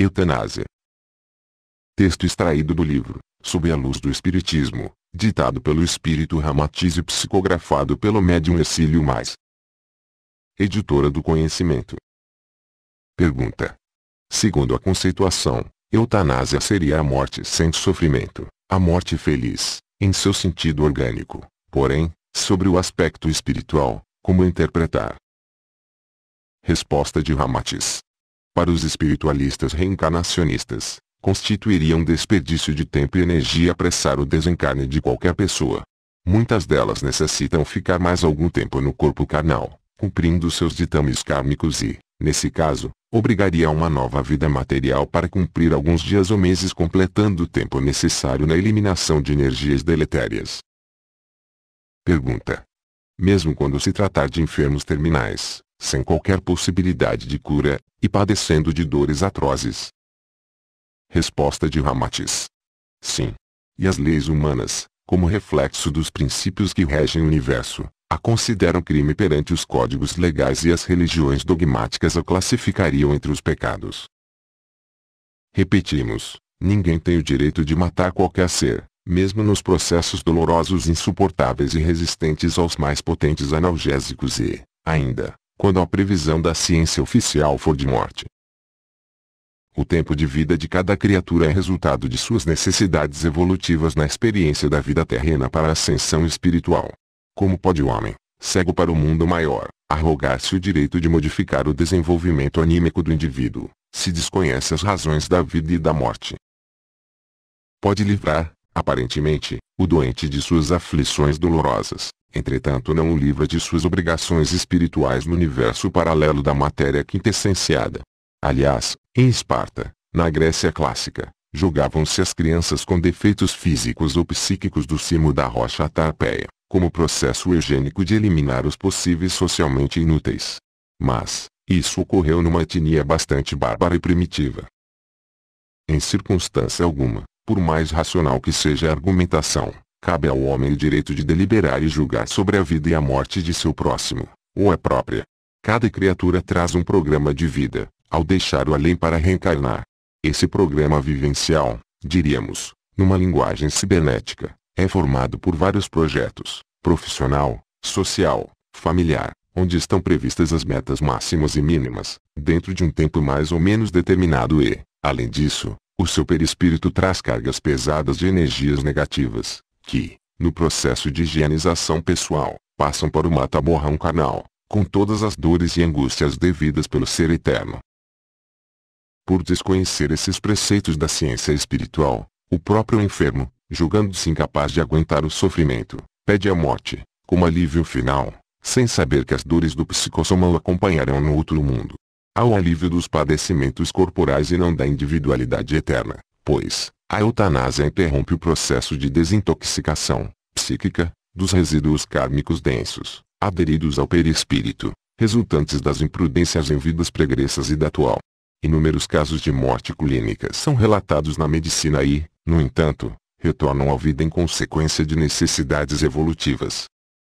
Eutanásia. Texto extraído do livro Sob a Luz do Espiritismo, ditado pelo espírito Ramatiz e psicografado pelo médium Exílio Mais. Editora do Conhecimento. Pergunta. Segundo a conceituação, eutanásia seria a morte sem sofrimento, a morte feliz, em seu sentido orgânico. Porém, sobre o aspecto espiritual, como interpretar? Resposta de Ramatiz para os espiritualistas reencarnacionistas, constituiria um desperdício de tempo e energia apressar o desencarne de qualquer pessoa. Muitas delas necessitam ficar mais algum tempo no corpo carnal, cumprindo seus ditames kármicos e, nesse caso, obrigaria a uma nova vida material para cumprir alguns dias ou meses completando o tempo necessário na eliminação de energias deletérias. Pergunta. Mesmo quando se tratar de enfermos terminais, sem qualquer possibilidade de cura, e padecendo de dores atrozes. Resposta de Ramatis. Sim. E as leis humanas, como reflexo dos princípios que regem o universo, a consideram crime perante os códigos legais e as religiões dogmáticas a classificariam entre os pecados. Repetimos, ninguém tem o direito de matar qualquer ser, mesmo nos processos dolorosos insuportáveis e resistentes aos mais potentes analgésicos e, ainda, quando a previsão da ciência oficial for de morte. O tempo de vida de cada criatura é resultado de suas necessidades evolutivas na experiência da vida terrena para a ascensão espiritual. Como pode o homem, cego para o mundo maior, arrogar-se o direito de modificar o desenvolvimento anímico do indivíduo, se desconhece as razões da vida e da morte? Pode livrar, aparentemente, o doente de suas aflições dolorosas, entretanto não o livra de suas obrigações espirituais no universo paralelo da matéria quintessenciada. Aliás, em Esparta, na Grécia clássica, julgavam-se as crianças com defeitos físicos ou psíquicos do cimo da rocha tarpeia, como processo eugênico de eliminar os possíveis socialmente inúteis. Mas, isso ocorreu numa etnia bastante bárbara e primitiva. Em circunstância alguma, por mais racional que seja a argumentação, Cabe ao homem o direito de deliberar e julgar sobre a vida e a morte de seu próximo, ou a própria. Cada criatura traz um programa de vida, ao deixar o além para reencarnar. Esse programa vivencial, diríamos, numa linguagem cibernética, é formado por vários projetos, profissional, social, familiar, onde estão previstas as metas máximas e mínimas, dentro de um tempo mais ou menos determinado e, além disso, o seu perispírito traz cargas pesadas de energias negativas, que, no processo de higienização pessoal, passam por um mata-borrão canal, com todas as dores e angústias devidas pelo ser eterno. Por desconhecer esses preceitos da ciência espiritual, o próprio enfermo, julgando-se incapaz de aguentar o sofrimento, pede a morte, como alívio final, sem saber que as dores do psicossoma o acompanharão no outro mundo. Há o alívio dos padecimentos corporais e não da individualidade eterna, pois, a eutanásia interrompe o processo de desintoxicação psíquica dos resíduos kármicos densos, aderidos ao perispírito, resultantes das imprudências em vidas pregressas e da atual. Inúmeros casos de morte clínica são relatados na medicina e, no entanto, retornam à vida em consequência de necessidades evolutivas,